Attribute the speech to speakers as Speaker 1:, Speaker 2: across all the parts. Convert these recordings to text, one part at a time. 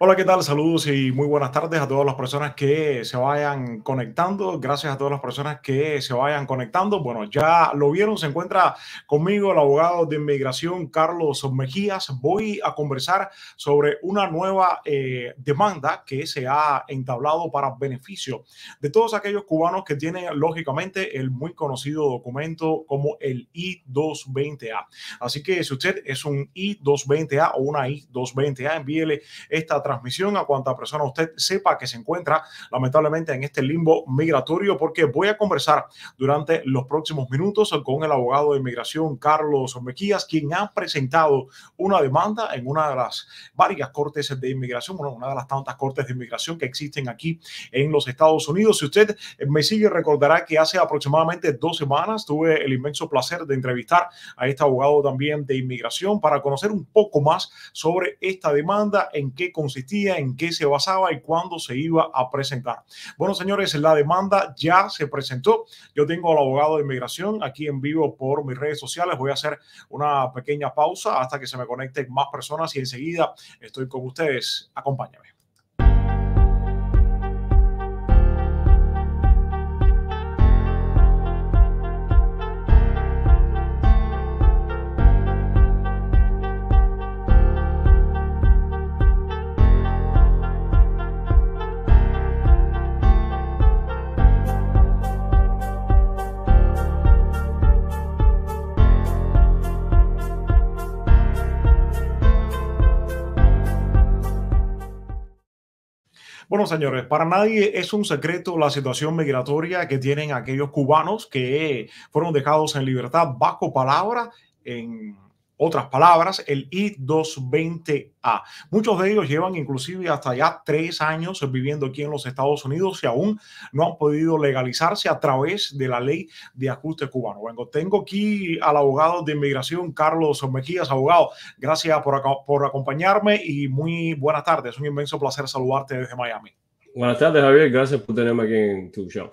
Speaker 1: Hola, ¿qué tal? Saludos y muy buenas tardes a todas las personas que se vayan conectando. Gracias a todas las personas que se vayan conectando. Bueno, ya lo vieron, se encuentra conmigo el abogado de inmigración Carlos Mejías. Voy a conversar sobre una nueva eh, demanda que se ha entablado para beneficio de todos aquellos cubanos que tienen, lógicamente, el muy conocido documento como el I-220A. Así que si usted es un I-220A o una I-220A, envíele esta transmisión a cuanta persona usted sepa que se encuentra lamentablemente en este limbo migratorio, porque voy a conversar durante los próximos minutos con el abogado de inmigración Carlos Mequías, quien ha presentado una demanda en una de las varias cortes de inmigración, bueno, una de las tantas cortes de inmigración que existen aquí en los Estados Unidos. Si usted me sigue, recordará que hace aproximadamente dos semanas tuve el inmenso placer de entrevistar a este abogado también de inmigración para conocer un poco más sobre esta demanda, en qué consiste en qué se basaba y cuándo se iba a presentar. Bueno, señores, la demanda ya se presentó. Yo tengo al abogado de inmigración aquí en vivo por mis redes sociales. Voy a hacer una pequeña pausa hasta que se me conecten más personas y enseguida estoy con ustedes. Acompáñame. señores, para nadie es un secreto la situación migratoria que tienen aquellos cubanos que fueron dejados en libertad bajo palabra en otras palabras, el I-220A. Muchos de ellos llevan inclusive hasta ya tres años viviendo aquí en los Estados Unidos y aún no han podido legalizarse a través de la ley de ajuste cubano. Bueno, tengo aquí al abogado de inmigración, Carlos Mejías, abogado. Gracias por, por acompañarme y muy buenas tardes. un inmenso placer saludarte desde Miami.
Speaker 2: Buenas tardes, Javier. Gracias por tenerme aquí en tu show.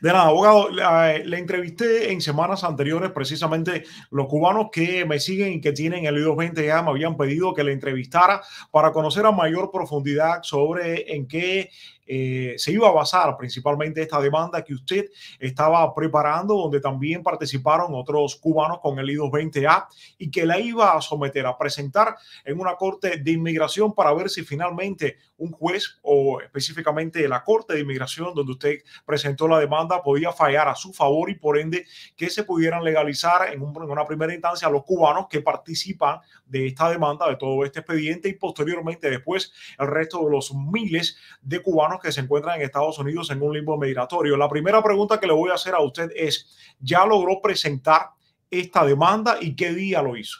Speaker 1: De nada, abogado, eh, le, entrevisté en semanas anteriores precisamente los cubanos que me siguen y que tienen el I-220 ya me habían pedido que le entrevistara para conocer a mayor profundidad sobre en qué eh, se iba a basar principalmente esta demanda que usted estaba preparando, donde también participaron otros cubanos con el I-220A y que la iba a someter a presentar en una corte de inmigración para ver si finalmente un juez o específicamente la corte de inmigración donde usted presentó la demanda podía fallar a su favor y por ende que se pudieran legalizar en, en una primera instancia a los cubanos que participan de esta demanda, de todo este expediente y posteriormente después el resto de los miles de cubanos que se encuentran en Estados Unidos en un limbo migratorio. La primera pregunta que le voy a hacer a usted es, ¿ya logró presentar
Speaker 2: esta demanda y qué día lo hizo?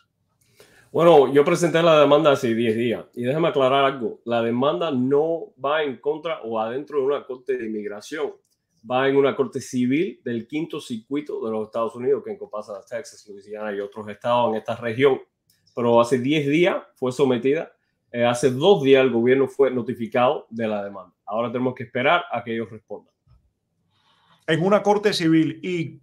Speaker 2: Bueno, yo presenté la demanda hace 10 días y déjame aclarar algo. La demanda no va en contra o adentro de una corte de inmigración, va en una corte civil del quinto circuito de los Estados Unidos que encompasa Texas, Louisiana y otros estados en esta región. Pero hace 10 días fue sometida, eh, hace dos días el gobierno fue notificado de la demanda. Ahora tenemos que esperar a que ellos respondan. En una corte civil y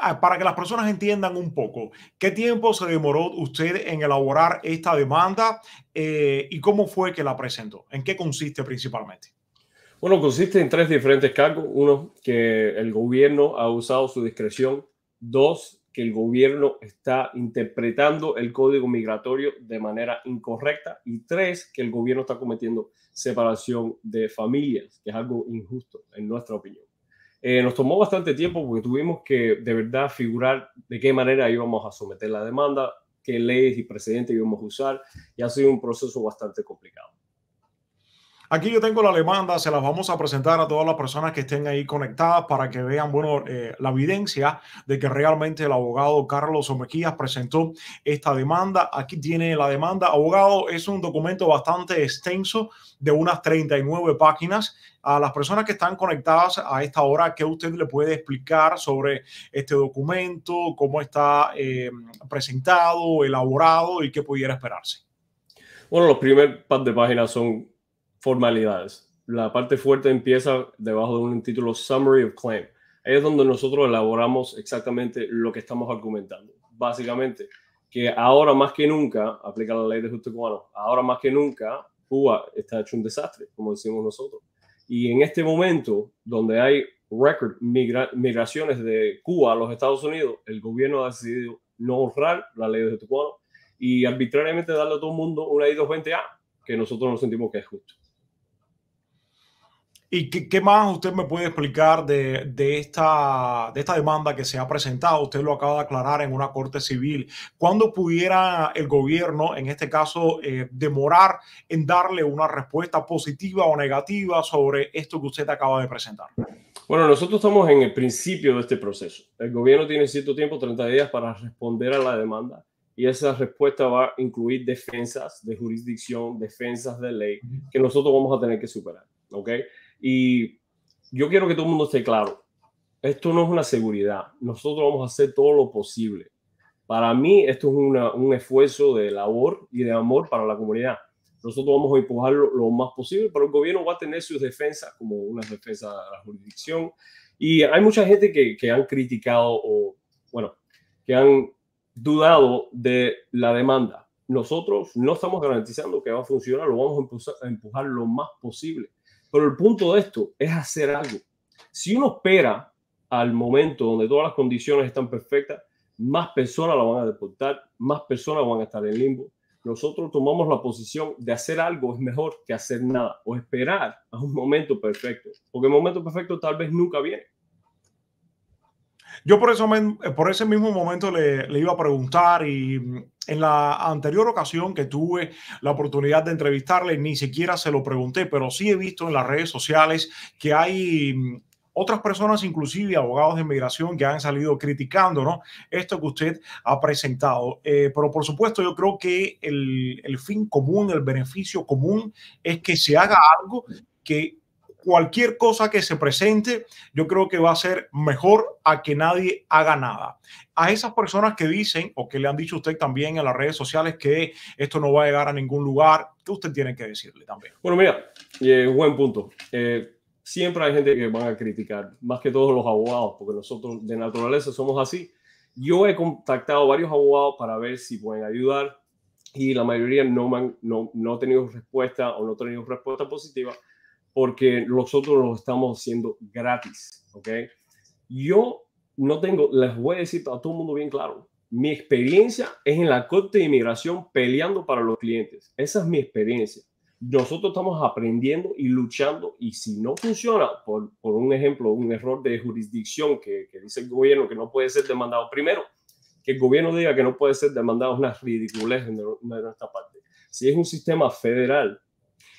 Speaker 2: ah, para que las personas
Speaker 1: entiendan un poco, ¿qué tiempo se demoró usted en elaborar esta demanda eh, y cómo fue que la presentó? ¿En qué consiste principalmente?
Speaker 2: Bueno, consiste en tres diferentes cargos. Uno, que el gobierno ha usado su discreción. Dos, que el gobierno está interpretando el código migratorio de manera incorrecta y tres, que el gobierno está cometiendo separación de familias, que es algo injusto en nuestra opinión. Eh, nos tomó bastante tiempo porque tuvimos que de verdad figurar de qué manera íbamos a someter la demanda, qué leyes y precedentes íbamos a usar y ha sido un proceso bastante complicado. Aquí yo tengo la demanda, se las vamos a presentar a todas las
Speaker 1: personas que estén ahí conectadas para que vean, bueno, eh, la evidencia de que realmente el abogado Carlos Omequías presentó esta demanda. Aquí tiene la demanda. Abogado, es un documento bastante extenso de unas 39 páginas. A las personas que están conectadas a esta hora, ¿qué usted le puede explicar sobre este documento? ¿Cómo está eh, presentado, elaborado y qué pudiera esperarse?
Speaker 2: Bueno, los primeros par de páginas son formalidades. La parte fuerte empieza debajo de un título Summary of Claim. Ahí es donde nosotros elaboramos exactamente lo que estamos argumentando. Básicamente, que ahora más que nunca, aplica la ley de justo cubano, ahora más que nunca Cuba está hecho un desastre, como decimos nosotros. Y en este momento, donde hay record migraciones de Cuba a los Estados Unidos, el gobierno ha decidido no honrar la ley de justo cubano y arbitrariamente darle a todo el mundo una I-220A, que nosotros no sentimos que es justo. ¿Y qué, más
Speaker 1: usted me puede explicar de, de, esta, demanda que se ha presentado? Usted lo acaba de aclarar en una corte civil. ¿Cuándo pudiera el gobierno, en este caso, eh, demorar en darle una respuesta positiva o negativa sobre esto que usted acaba de presentar?
Speaker 2: Bueno, nosotros estamos en el principio de este proceso. El gobierno tiene cierto tiempo, 30 días, para responder a la demanda y esa respuesta va a incluir defensas de jurisdicción, defensas de ley que nosotros vamos a tener que superar. ¿ok?, y yo quiero que todo el mundo esté claro. Esto no es una seguridad. Nosotros vamos a hacer todo lo posible. Para mí, esto es un esfuerzo de labor y de amor para la comunidad. Nosotros vamos a empujarlo lo más posible, pero el gobierno va a tener sus defensas, como una defensa de la jurisdicción. Y hay mucha gente que, que han criticado o, bueno, que han dudado de la demanda. Nosotros no estamos garantizando que va a funcionar, lo vamos a a empujar lo más posible. Pero el punto de esto es hacer algo. Si uno espera al momento donde todas las condiciones están perfectas, más personas la van a deportar, más personas van a estar en limbo. Nosotros tomamos la posición de hacer algo es mejor que hacer nada o esperar a un momento perfecto, porque el momento perfecto tal vez nunca viene. Yo eh, por, ese mismo
Speaker 1: momento le, iba a preguntar y mm, en la anterior ocasión que tuve la oportunidad de entrevistarle, ni siquiera se lo pregunté, pero sí he visto en las redes sociales que hay mm, otras personas, inclusive abogados de inmigración, que han salido criticando ¿no? esto que usted ha presentado. Eh, pero por supuesto, yo creo que el fin común, el beneficio común es que se haga algo que cualquier cosa que se presente, yo creo que va a ser mejor a que nadie haga nada. A esas personas que dicen o que le han dicho usted también en las redes sociales que esto no va a llegar a ningún lugar, ¿qué usted tiene que decirle también?
Speaker 2: Bueno, mira, eh, buen punto. Eh, siempre hay gente que van a criticar, más que todos los abogados, porque nosotros de naturaleza somos así. Yo he contactado varios abogados para ver si pueden ayudar y la mayoría no, han, no, no tenido respuesta o no han tenido respuesta positiva porque nosotros lo estamos haciendo gratis, ¿ok? Yo no tengo, les voy a decir a todo el mundo bien claro, mi experiencia es en la Corte de Inmigración peleando para los clientes. Esa es mi experiencia. Nosotros estamos aprendiendo y luchando y si no funciona, por, por un ejemplo, un error de jurisdicción que, dice el gobierno que no puede ser demandado primero, que el gobierno diga que no puede ser demandado es una ridiculez en de nuestra parte. Si es un sistema federal,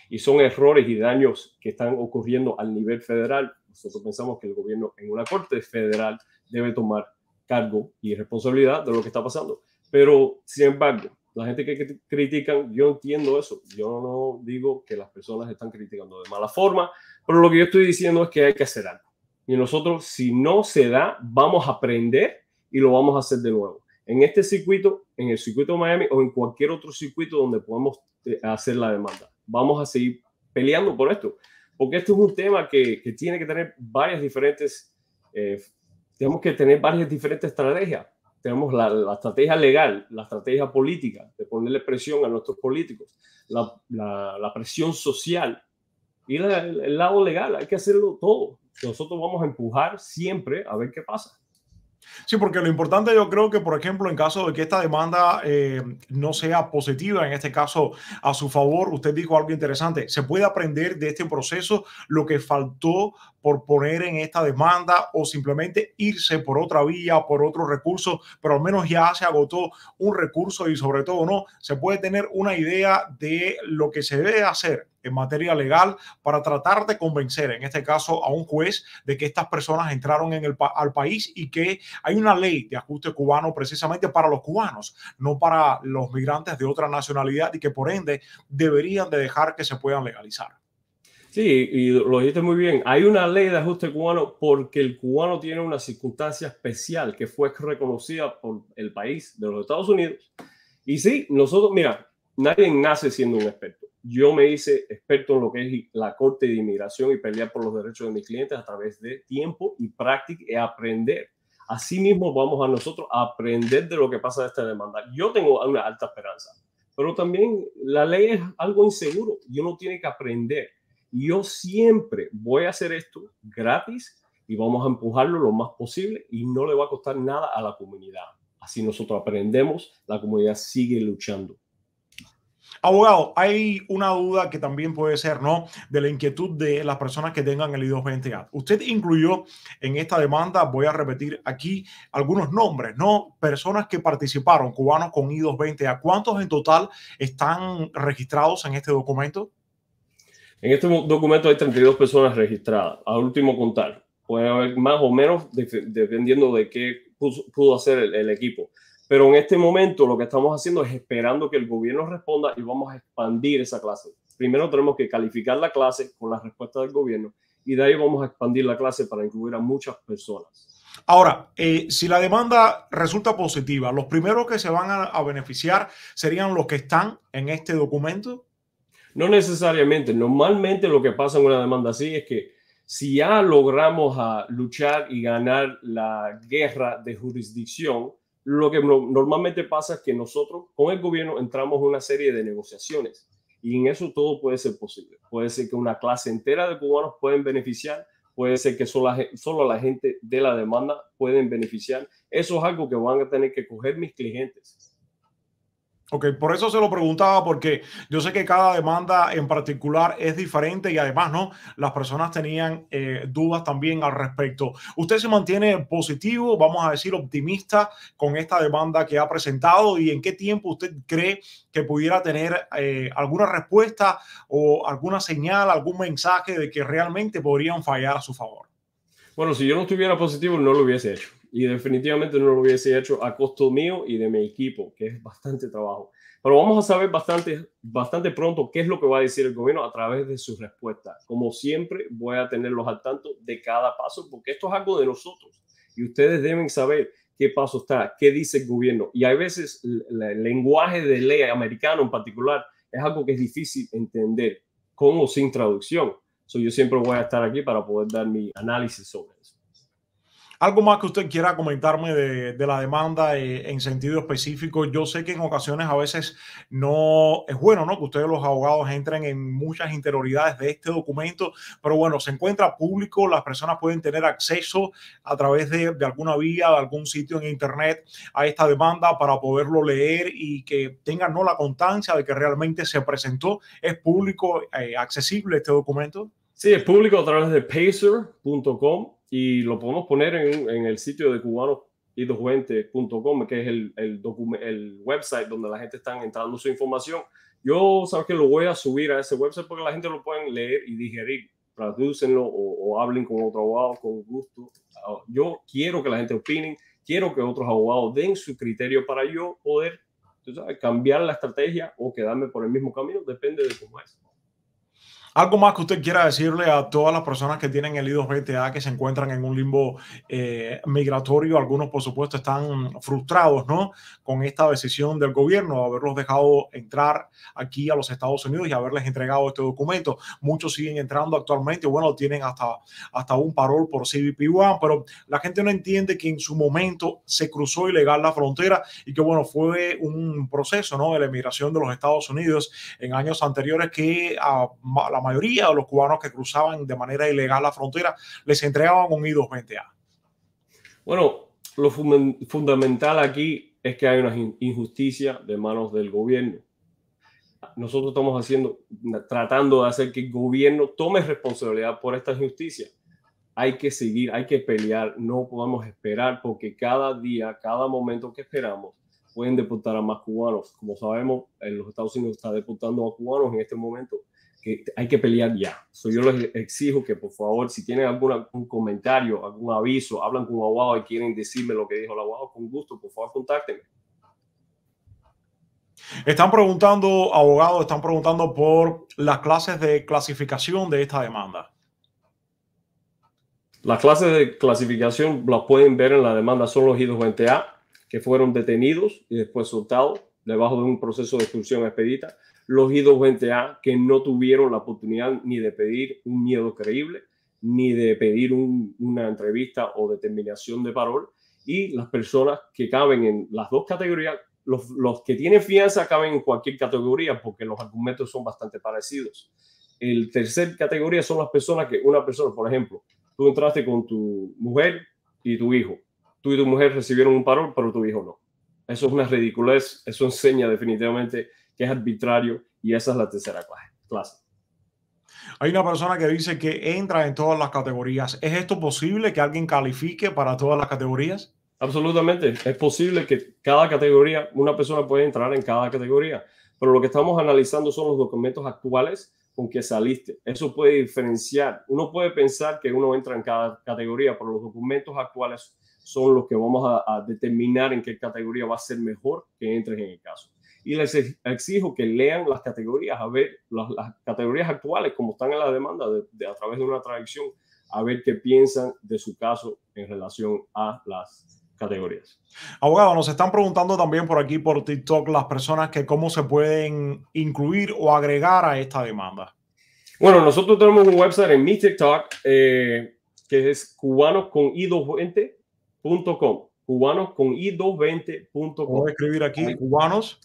Speaker 2: y son errores y daños que están ocurriendo al nivel federal. Nosotros pensamos que el gobierno en una corte federal debe tomar cargo y responsabilidad de lo que está pasando. Pero, sin embargo, la gente que critican, yo entiendo eso. Yo no digo que las personas están criticando de mala forma, pero lo que yo estoy diciendo es que hay que hacer algo. Y nosotros, si no se da, vamos a aprender y lo vamos a hacer de nuevo. En este circuito, en el circuito de Miami o en cualquier otro circuito donde podamos este, hacer la demanda. Vamos a seguir peleando por esto, porque esto es un tema que, que tiene que tener varias diferentes, eh, tenemos que tener varias diferentes estrategias. Tenemos la, estrategia legal, la estrategia política, de ponerle presión a nuestros políticos, la, la, la presión social y el lado legal. Hay que hacerlo todo. Nosotros vamos a empujar siempre a ver qué pasa. Sí, porque lo importante yo creo que,
Speaker 1: por ejemplo, en caso de que esta demanda eh, no sea positiva, en este caso a su favor, usted dijo algo interesante, se puede aprender de este proceso lo que faltó por poner en esta demanda o simplemente irse por otra vía por otro recurso, pero al menos ya se agotó un recurso y sobre todo no, se puede tener una idea de lo que se debe hacer en materia legal para tratar de convencer, en este caso, a un juez de que estas personas entraron en el al país y que hay una ley de ajuste cubano precisamente para los cubanos, no para los migrantes de otra nacionalidad y que por ende
Speaker 2: deberían de dejar que se puedan legalizar. Sí, y lo dijiste muy bien. Hay una ley de ajuste cubano porque el cubano tiene una circunstancia especial que fue reconocida por el país de los Estados Unidos. Y sí, nosotros, mira, nadie nace siendo un experto. Yo me hice experto en lo que es la corte de inmigración y pelear por los derechos de mis clientes a través de tiempo y práctica y aprender. mismo vamos a nosotros a aprender de lo que pasa de esta demanda. Yo tengo una alta esperanza, pero también la ley es algo inseguro y uno tiene que aprender. Yo siempre voy a hacer esto gratis y vamos a empujarlo lo más posible y no le va a costar nada a la comunidad. Así nosotros aprendemos, la comunidad sigue luchando. Abogado, hay
Speaker 1: una duda que también puede ser, ¿no? De la inquietud de las personas que tengan el I-220A. Usted incluyó en esta demanda, voy a repetir aquí algunos nombres, ¿no? Personas que participaron, cubanos con I-220A. ¿Cuántos en total están registrados en este documento?
Speaker 2: En este documento hay 32 personas registradas, al último contar. Puede haber más o menos dependiendo de qué pudo hacer el, equipo. Pero en este momento lo que estamos haciendo es esperando que el gobierno responda y vamos a expandir esa clase. Primero tenemos que calificar la clase con la respuesta del gobierno y de ahí vamos a expandir la clase para incluir a muchas personas. Ahora, eh, si la demanda resulta
Speaker 1: positiva, los primeros que se van a, beneficiar
Speaker 2: serían los que
Speaker 1: están en este
Speaker 2: documento. No necesariamente. Normalmente lo que pasa en una demanda así es que si ya logramos a luchar y ganar la guerra de jurisdicción, lo que normalmente pasa es que nosotros con el gobierno entramos en una serie de negociaciones y en eso todo puede ser posible. Puede ser que una clase entera de cubanos pueden beneficiar, puede ser que solo la gente de la demanda pueden beneficiar. Eso es algo que van a tener que coger mis clientes
Speaker 1: Ok, por eso se lo preguntaba, porque yo sé que cada demanda en particular es diferente y además, ¿no? Las personas tenían eh, dudas también al respecto. ¿Usted se mantiene positivo, vamos a decir, optimista con esta demanda que ha presentado y en qué tiempo usted cree que pudiera tener eh, alguna respuesta o alguna señal, algún mensaje de que realmente podrían fallar a su favor?
Speaker 2: Bueno, si yo no estuviera positivo, no lo hubiese hecho. Y definitivamente no lo hubiese hecho a costo mío y de mi equipo, que es bastante trabajo. Pero vamos a saber bastante, bastante pronto qué es lo que va a decir el gobierno a través de sus respuestas. Como siempre, voy a tenerlos al tanto de cada paso, porque esto es algo de nosotros. Y ustedes deben saber qué paso está, qué dice el gobierno. Y hay veces el, lenguaje de ley americano en particular es algo que es difícil entender con o sin traducción yo siempre voy a estar aquí para poder dar mi análisis sobre eso. Algo más que usted quiera comentarme de, de la demanda eh,
Speaker 1: en sentido específico. Yo sé que en ocasiones a veces no es bueno, ¿no? Que ustedes los abogados entren en muchas interioridades de este documento, pero bueno, se encuentra público, las personas pueden tener acceso a través de, de alguna vía, de algún sitio en internet a esta demanda para poderlo leer y que tengan ¿no? la constancia de que realmente se presentó.
Speaker 2: ¿Es público, eh, accesible este documento? Sí, es público a través de pacer.com y lo podemos poner en, el sitio de cubanosidosjuente.com, que es el, el, el website donde la gente está entrando su información. Yo, sabes que lo voy a subir a ese website porque la gente lo pueden leer y digerir, tradúcenlo o, hablen con otro abogado con gusto. Yo quiero que la gente opinen, quiero que otros abogados den su criterio para yo poder cambiar la estrategia o quedarme por el mismo camino, depende de cómo es.
Speaker 1: ¿Algo más que usted quiera decirle a todas las personas que tienen el I220A que se encuentran en un limbo eh, migratorio? Algunos, por supuesto, están frustrados ¿no? con esta decisión del gobierno, de haberlos dejado entrar aquí a los Estados Unidos y haberles entregado este documento. Muchos siguen entrando actualmente, bueno, tienen hasta, hasta un parol por CBP-1, pero la gente no entiende que en su momento se cruzó ilegal la frontera y que, bueno, fue un proceso ¿no? de la emigración de los Estados Unidos en años anteriores que a la mayoría de los cubanos que cruzaban de manera ilegal la frontera, les entregaban un I-220A.
Speaker 2: Bueno, lo fundamental aquí es que hay una injusticia de manos del gobierno. Nosotros estamos haciendo, tratando de hacer que el gobierno tome responsabilidad por esta injusticia. Hay que seguir, hay que pelear, no podemos esperar porque cada día, cada momento que esperamos, pueden deportar a más cubanos. Como sabemos, en los Estados Unidos está deportando a cubanos en este momento hay que pelear ya. Soy yo les exijo que por favor, si tienen algún, comentario, algún aviso, hablan con un abogado y quieren decirme lo que dijo el abogado con gusto, por favor, contáctenme.
Speaker 1: Están preguntando, abogados, están preguntando por las clases de clasificación de esta demanda.
Speaker 2: Las clases de clasificación las pueden ver en la demanda, son los i a que fueron detenidos y después soltados debajo de un proceso de exclusión expedita los idos 220 a que no tuvieron la oportunidad ni de pedir un miedo creíble, ni de pedir una entrevista o determinación de parol, y las personas que caben en las dos categorías, los, los que tienen fianza caben en cualquier categoría porque los argumentos son bastante parecidos. El tercer categoría son las personas que, una persona, por ejemplo, tú entraste con tu mujer y tu hijo. Tú y tu mujer recibieron un parol, pero tu hijo no. Eso es una ridiculez, eso enseña definitivamente es arbitrario y esa es la tercera clase. Hay una persona que dice que entra en todas las categorías. ¿Es esto posible que alguien califique para todas las categorías? Absolutamente. Es posible que cada categoría, una persona puede entrar en cada categoría, pero lo que estamos analizando son los documentos actuales con que saliste. Eso puede diferenciar. Uno puede pensar que uno entra en cada categoría, pero los documentos actuales son los que vamos a determinar en qué categoría va a ser mejor que entres en el caso y les exijo que lean las categorías, a ver las, categorías actuales como están en la demanda de, a través de una traducción, a ver qué piensan de su caso en relación a las categorías.
Speaker 1: Abogado, nos están preguntando también por aquí, por TikTok, las personas que cómo se pueden incluir o agregar a esta demanda.
Speaker 2: Bueno, nosotros tenemos un website en mi TikTok eh, que es cubanosconi220.com. Cubanosconi220.com. a escribir aquí, cubanos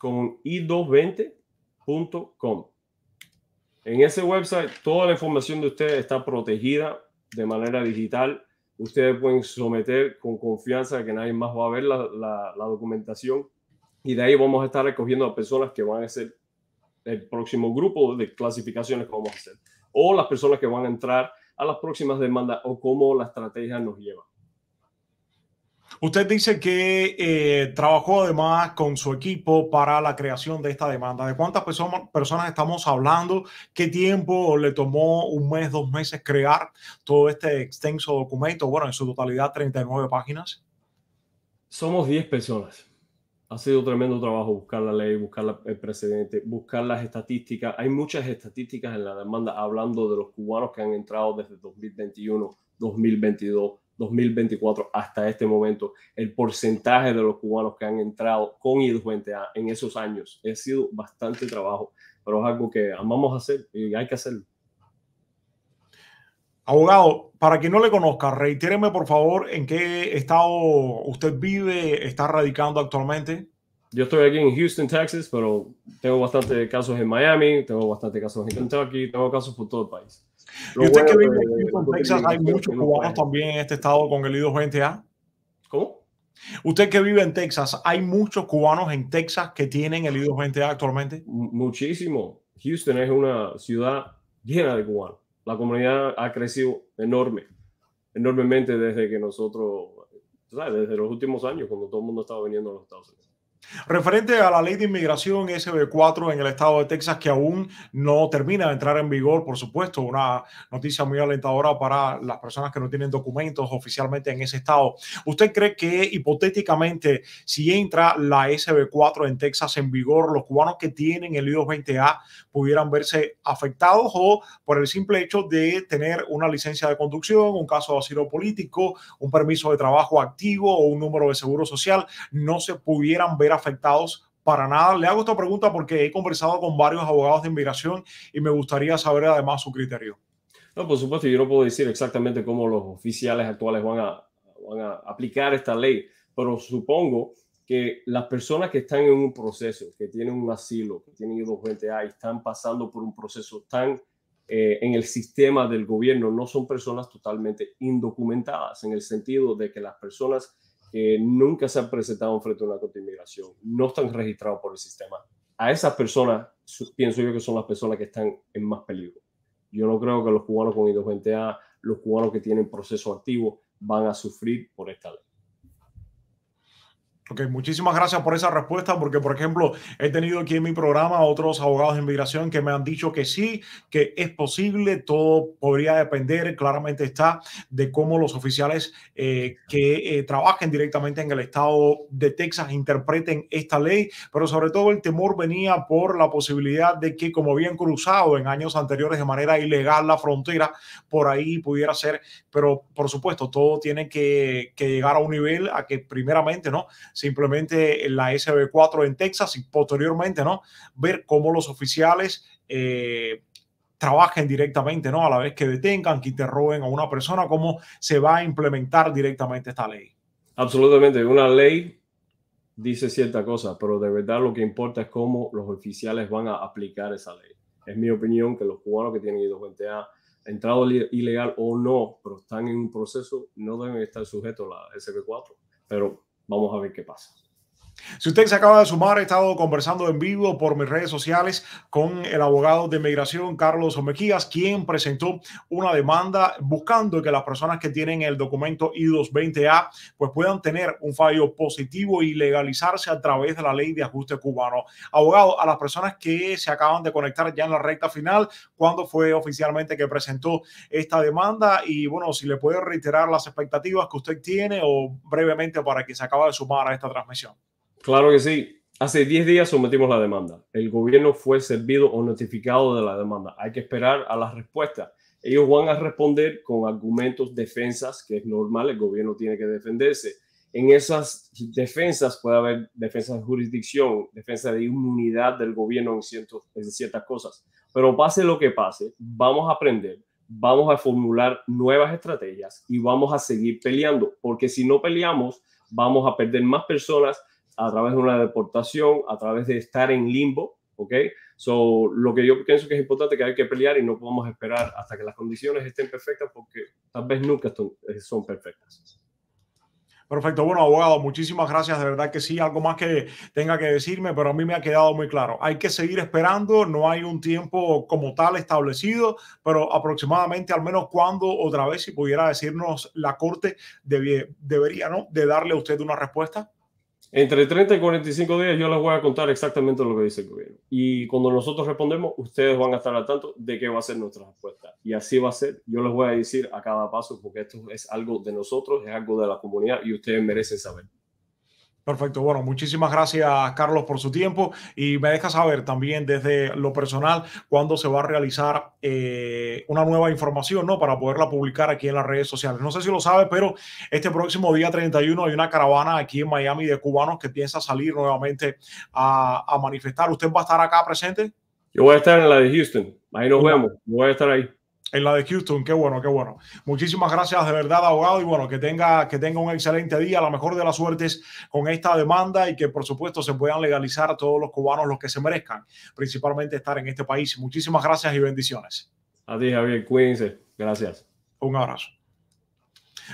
Speaker 2: con i220.com. En ese website toda la información de ustedes está protegida de manera digital. Ustedes pueden someter con confianza que nadie más va a ver la, documentación y de ahí vamos a estar recogiendo a personas que van a ser el próximo grupo de clasificaciones que hacer o las personas que van a entrar a las próximas demandas o cómo la estrategia nos lleva.
Speaker 1: Usted dice que eh, trabajó además con su equipo para la creación de esta demanda. ¿De cuántas personas, estamos hablando? ¿Qué tiempo le tomó un mes, dos meses crear todo
Speaker 2: este extenso documento? Bueno, en su totalidad 39 páginas. Somos 10 personas. Ha sido tremendo trabajo buscar la ley, buscar el precedente, buscar las estadísticas. Hay muchas estadísticas en la demanda hablando de los cubanos que han entrado desde 2021, 2022, 2024 hasta este momento. El porcentaje de los cubanos que han entrado con I-20A en esos años ha sido bastante trabajo, pero es algo que amamos hacer y hay que hacerlo. Abogado,
Speaker 1: para quien no le conozca, reitéreme por favor en qué estado usted vive, está
Speaker 2: radicando actualmente. Yo estoy aquí en Houston, Texas, pero tengo bastantes casos en Miami, tengo bastantes casos en Kentucky, tengo casos por todo el país
Speaker 1: usted que vive en Texas, hay muchos cubanos también
Speaker 2: en este estado con el IDO 20A. ¿Cómo? Usted que vive
Speaker 1: en Texas, ¿hay muchos cubanos en Texas que tienen el IDO 20A
Speaker 2: actualmente? Muchísimo. Houston es una ciudad llena de cubanos. La comunidad ha crecido enorme, enormemente desde que nosotros, desde los últimos años, cuando todo el mundo estaba viniendo a los Estados Unidos.
Speaker 1: Referente a la ley de inmigración SB4 en el estado de Texas, que aún no termina de entrar en vigor, por supuesto, una noticia muy alentadora para las personas que no tienen documentos oficialmente en ese estado. ¿Usted cree que hipotéticamente, si entra la SB4 en Texas en vigor, los cubanos que tienen el I-220A pudieran verse afectados o por el simple hecho de tener una licencia de conducción, un caso de asilo político, un permiso de trabajo activo o un número de seguro social, no se pudieran ver afectados para nada. Le hago esta pregunta porque he conversado con varios abogados de inmigración y me gustaría saber además su criterio.
Speaker 2: No, por supuesto, yo no puedo decir exactamente cómo los oficiales actuales van a, aplicar esta ley, pero supongo que las personas que están en un proceso, que tienen un asilo, que tienen I-220A y están pasando por un proceso tan eh, en el sistema del gobierno, no son personas totalmente indocumentadas, en el sentido de que las personas que nunca se han presentado frente a una corte de inmigración, no están registrados por el sistema. A esas personas pienso yo que son las personas que están en más peligro. Yo no creo que los cubanos con i a los cubanos que tienen proceso activo, van a sufrir por esta ley
Speaker 1: muchísimas gracias por esa respuesta, porque por ejemplo, he tenido aquí en mi programa otros abogados de inmigración que me han dicho que sí, que es posible, todo podría depender, claramente está, de cómo los oficiales eh, que eh, trabajen directamente en el estado de Texas interpreten esta ley, pero sobre todo el temor venía por la posibilidad de que como habían cruzado en años anteriores de manera ilegal la frontera, por ahí pudiera ser, pero por supuesto, todo tiene que, que llegar a un nivel a que primeramente, ¿no? simplemente la SB4 en Texas y posteriormente, ¿no? Ver cómo los oficiales eh, trabajen directamente, ¿no? A la vez que detengan, que interroguen a una persona, cómo se va a implementar directamente esta ley.
Speaker 2: Absolutamente, una ley dice cierta cosa, pero de verdad lo que importa es cómo los oficiales van a aplicar esa ley. Es mi opinión que los cubanos que tienen ido 220 a entrado ilegal o no, pero están en un proceso, no deben estar sujetos a la SB4. Pero Vamos a ver qué pasa. Si usted se acaba de sumar, he estado conversando en vivo por mis redes sociales con
Speaker 1: el abogado de migración Carlos Omequías, quien presentó una demanda buscando que las personas que tienen el documento I-220A pues puedan tener un fallo positivo y legalizarse a través de la ley de ajuste cubano. Abogado, a las personas que se acaban de conectar ya en la recta final, ¿cuándo fue oficialmente que presentó esta demanda? Y bueno, si le puede reiterar las expectativas que usted tiene o brevemente para quien se acaba de sumar a esta
Speaker 2: transmisión. Claro que sí. Hace 10 días sometimos la demanda. El gobierno fue servido o notificado de la demanda. Hay que esperar a la respuesta. Ellos van a responder con argumentos, defensas, que es normal, el gobierno tiene que defenderse. En esas defensas puede haber defensa de jurisdicción, defensa de inmunidad del gobierno en, en ciertas cosas. Pero pase lo que pase, vamos a aprender, vamos a formular nuevas estrategias y vamos a seguir peleando, porque si no peleamos, vamos a perder más personas a través de una deportación, a través de estar en limbo, ¿ok? So, lo que yo pienso que es importante que hay que pelear y no podemos esperar hasta que las condiciones estén perfectas porque tal vez nunca eh, son perfectas.
Speaker 1: Perfecto. Bueno, abogado, muchísimas gracias. De verdad que sí, algo más que tenga que decirme, pero a mí me ha quedado muy claro. Hay que seguir esperando, no hay un tiempo como tal establecido, pero aproximadamente al menos cuando otra vez, si pudiera decirnos la corte, debería, ¿no? De darle a usted una respuesta.
Speaker 2: Entre 30 y 45 días yo les voy a contar exactamente lo que dice el gobierno. Y cuando nosotros respondemos, ustedes van a estar al tanto de qué va a ser nuestra respuesta. Y así va a ser. Yo les voy a decir a cada paso porque esto es algo de nosotros, es algo de la comunidad y ustedes merecen saber.
Speaker 1: Perfecto, bueno, muchísimas gracias Carlos por su tiempo y me deja saber también desde lo personal cuándo se va a realizar eh, una nueva información, ¿no? Para poderla publicar aquí en las redes sociales. No sé si lo sabe, pero este próximo día 31 hay una caravana aquí en Miami de cubanos que piensa salir nuevamente a, manifestar. ¿Usted va a estar acá presente?
Speaker 2: Yo voy a estar en la de Houston, ahí nos vemos, voy a estar ahí
Speaker 1: en la de Houston. Qué bueno, qué bueno. Muchísimas gracias de verdad, abogado, y bueno, que tenga, que tenga un excelente día, la mejor de las suertes con esta demanda y que por supuesto se puedan legalizar a todos los cubanos los que se merezcan, principalmente estar en este país. Muchísimas gracias y bendiciones.
Speaker 2: A ti, Javier, cuídense. Gracias. Un abrazo.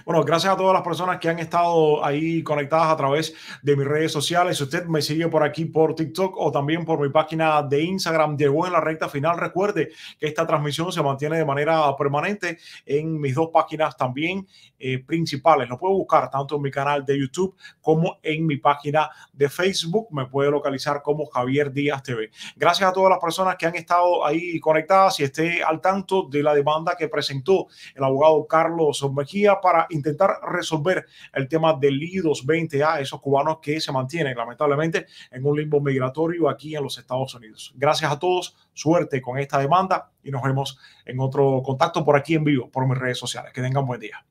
Speaker 1: Bueno, gracias a todas las personas que han estado ahí conectadas a través de mis redes sociales. Si usted me sigue por aquí por TikTok o también por mi página de Instagram, llegó en la recta final. Recuerde que esta transmisión se mantiene de manera permanente en mis dos páginas también eh, principales. Lo puede buscar tanto en mi canal de YouTube como en mi página de Facebook. Me puede localizar como Javier Díaz TV. Gracias a todas las personas que han estado ahí conectadas y esté al tanto de la demanda que presentó el abogado Carlos Mejía para intentar resolver el tema del i 20 a esos cubanos que se mantienen lamentablemente en un limbo migratorio aquí en los Estados Unidos. Gracias a todos, suerte con esta demanda y nos vemos en otro contacto por aquí en vivo, por mis redes sociales. Que tengan buen día.